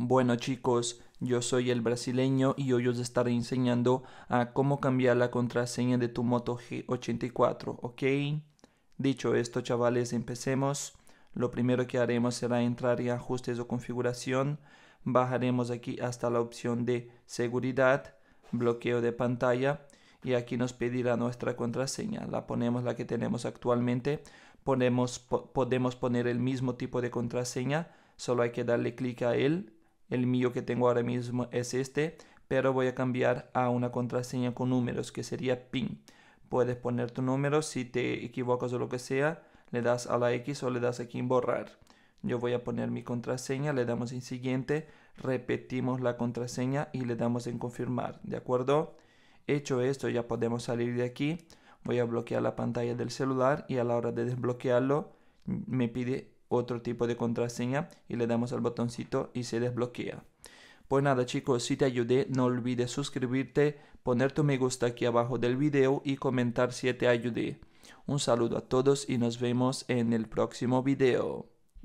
Bueno chicos, yo soy el brasileño y hoy os estaré enseñando a cómo cambiar la contraseña de tu Moto G84, ¿ok? Dicho esto chavales, empecemos. Lo primero que haremos será entrar en ajustes o configuración. Bajaremos aquí hasta la opción de seguridad, bloqueo de pantalla y aquí nos pedirá nuestra contraseña. La ponemos la que tenemos actualmente. podemos poner el mismo tipo de contraseña, solo hay que darle clic a él el mío que tengo ahora mismo es este, pero voy a cambiar a una contraseña con números que sería PIN. Puedes poner tu número, si te equivocas o lo que sea, le das a la X o le das aquí en borrar. Yo voy a poner mi contraseña, le damos en siguiente, repetimos la contraseña y le damos en confirmar, ¿de acuerdo? Hecho esto, ya podemos salir de aquí. Voy a bloquear la pantalla del celular y a la hora de desbloquearlo me pide otro tipo de contraseña y le damos al botoncito y se desbloquea. Pues nada chicos, si te ayudé, no olvides suscribirte, poner tu me gusta aquí abajo del video y comentar si te ayudé. Un saludo a todos y nos vemos en el próximo video.